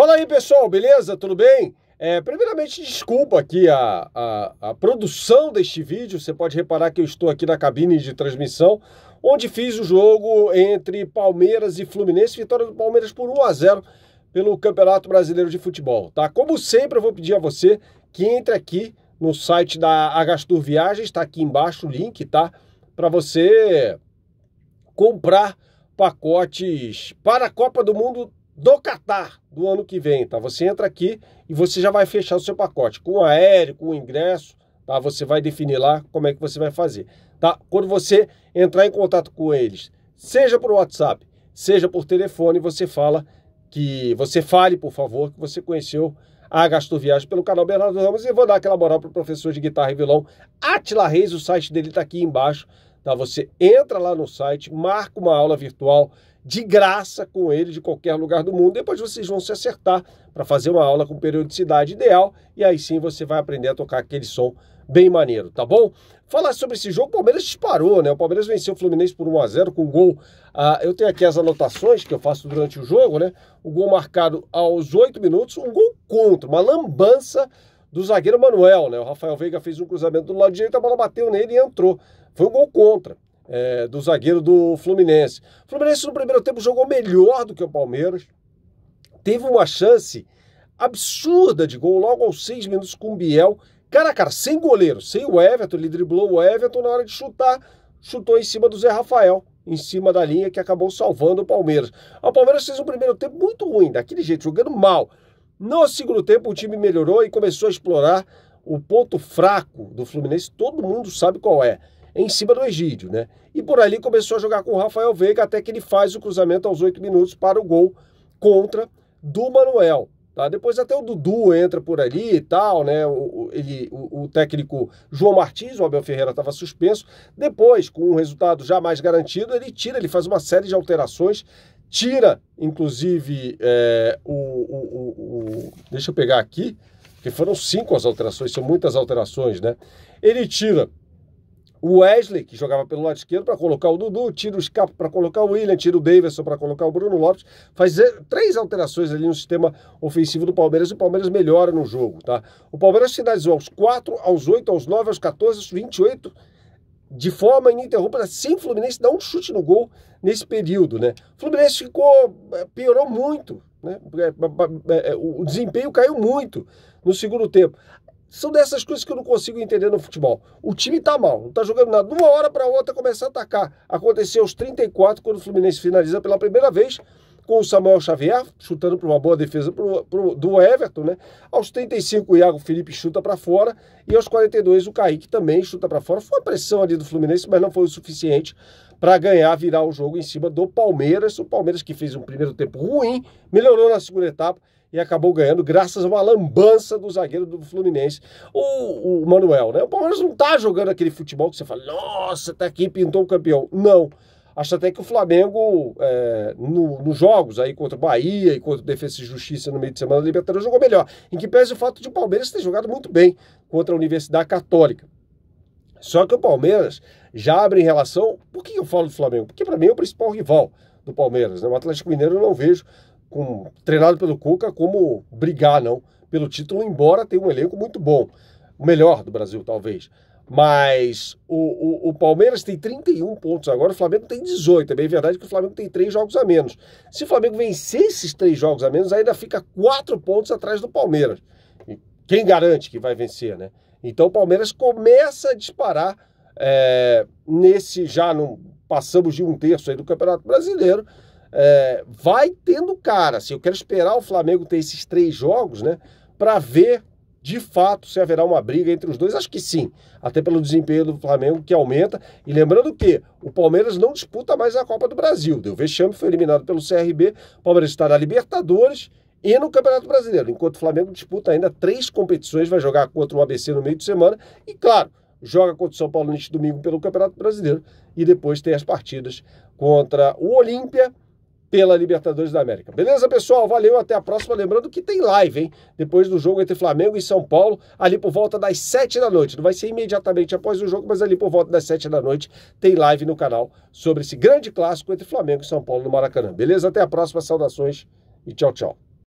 Fala aí, pessoal, beleza? Tudo bem? É, primeiramente, desculpa aqui a, a, a, produção deste vídeo. Você pode reparar que eu estou aqui na cabine de transmissão, onde fiz o jogo entre Palmeiras e Fluminense, vitória do Palmeiras por 1 a 0 pelo Campeonato Brasileiro de Futebol. Tá? Como sempre, eu vou pedir a você que entre aqui no site da Agastur Viagens, está aqui embaixo o link, tá? Para você comprar pacotes para a Copa do Mundo do Qatar do ano que vem, tá? Você entra aqui e você já vai fechar o seu pacote com aéreo, com ingresso, tá? Você vai definir lá como é que você vai fazer, tá? Quando você entrar em contato com eles, seja por WhatsApp, seja por telefone, você fala que você fale, por favor, que você conheceu a Viagem pelo canal Bernardo Ramos e vou dar aquela moral para o professor de guitarra e violão Atila Reis, o site dele está aqui embaixo Tá? Você entra lá no site, marca uma aula virtual de graça com ele de qualquer lugar do mundo. Depois vocês vão se acertar para fazer uma aula com periodicidade ideal e aí sim você vai aprender a tocar aquele som bem maneiro, tá bom? Falar sobre esse jogo, o Palmeiras disparou, né? O Palmeiras venceu o Fluminense por 1 a 0 com um gol. ah eu tenho aqui as anotações que eu faço durante o jogo, né? O gol marcado aos 8 minutos, um gol contra, uma lambança do zagueiro Manuel, né? O Rafael Veiga fez um cruzamento do lado direito, a bola bateu nele e entrou. Foi um gol contra. É, do zagueiro do Fluminense. O Fluminense no primeiro tempo jogou melhor do que o Palmeiras. Teve uma chance absurda de gol logo aos seis minutos com o Biel. Cara, cara, sem goleiro, sem o Everton, ele driblou o Everton na hora de chutar, chutou em cima do Zé Rafael, em cima da linha que acabou salvando o Palmeiras. O Palmeiras fez um primeiro tempo muito ruim, daquele jeito, jogando mal. No segundo tempo, o time melhorou e começou a explorar o ponto fraco do Fluminense, todo mundo sabe qual é, em cima do Egídio, né? E por ali começou a jogar com o Rafael Veiga até que ele faz o cruzamento aos oito minutos para o gol contra do Manuel. Tá? Depois até o Dudu entra por ali e tal, né? O, ele, o, o técnico João Martins, o Abel Ferreira estava suspenso. Depois, com um resultado já mais garantido, ele tira, ele faz uma série de alterações, tira, inclusive, é, o, o, o, Deixa eu pegar aqui, que foram cinco as alterações, são muitas alterações, né? Ele tira o Wesley, que jogava pelo lado esquerdo, para colocar o Dudu, tira o Scapa para colocar o William, tira o Davidson para colocar o Bruno Lopes. Faz é, três alterações ali no sistema ofensivo do Palmeiras e o Palmeiras melhora no jogo, tá? O Palmeiras finalizou aos 4, aos 8, aos 9, aos 14, aos 28 de forma ininterrupta, sem o Fluminense dar um chute no gol nesse período, né? O Fluminense ficou, eh, piorou muito, né? É, é, é, o desempenho caiu muito no segundo tempo. São dessas coisas que eu não consigo entender no futebol. O time tá mal, não tá jogando nada. De uma hora para outra começa a atacar. Aconteceu aos 34 quando o Fluminense finaliza pela primeira vez com o Samuel Xavier, chutando para uma boa defesa pro, pro, do Everton, né? Aos 35, o Iago Felipe chuta para fora, e aos 42, o Kaique também chuta para fora. Foi a pressão ali do Fluminense, mas não foi o suficiente para ganhar, virar o jogo em cima do Palmeiras. O Palmeiras que fez um primeiro tempo ruim, melhorou na segunda etapa e acabou ganhando graças a uma lambança do zagueiro do Fluminense, o, o Manuel, né? O Palmeiras não tá jogando aquele futebol que você fala, nossa, tá aqui, pintou o campeão. Não. Acho até que o Flamengo, é, no, nos jogos aí contra o Bahia e contra o Defesa e Justiça no meio de semana da Libertadores, jogou melhor. Em que pese o fato de o Palmeiras ter jogado muito bem contra a Universidade Católica. Só que o Palmeiras já abre em relação. Por que eu falo do Flamengo? Porque para mim é o principal rival do Palmeiras. Né? O Atlético Mineiro eu não vejo, com, treinado pelo Cuca, como brigar não pelo título, embora tenha um elenco muito bom. O melhor do Brasil, talvez. Mas o, o, o, Palmeiras tem 31 pontos agora, o Flamengo tem 18. É bem verdade que o Flamengo tem três jogos a menos. Se o Flamengo vencer esses três jogos a menos, ainda fica quatro pontos atrás do Palmeiras. E quem garante que vai vencer, né? Então o Palmeiras começa a disparar é, nesse. Já não passamos de um terço aí do Campeonato Brasileiro. É, vai tendo cara. Assim, eu quero esperar o Flamengo ter esses três jogos, né? Para ver de fato, se haverá uma briga entre os dois, acho que sim. Até pelo desempenho do Flamengo, que aumenta. E lembrando que o Palmeiras não disputa mais a Copa do Brasil. Deu vexame, foi eliminado pelo CRB. O Palmeiras está na Libertadores e no Campeonato Brasileiro. Enquanto o Flamengo disputa ainda três competições, vai jogar contra o ABC no meio de semana. E, claro, joga contra o São Paulo neste domingo pelo Campeonato Brasileiro. E depois tem as partidas contra o Olímpia pela Libertadores da América. Beleza, pessoal? Valeu, até a próxima. Lembrando que tem live, hein? Depois do jogo entre Flamengo e São Paulo, ali por volta das 7 da noite. Não vai ser imediatamente após o jogo, mas ali por volta das 7 da noite tem live no canal sobre esse grande clássico entre Flamengo e São Paulo no Maracanã. Beleza? Até a próxima. Saudações e tchau, tchau.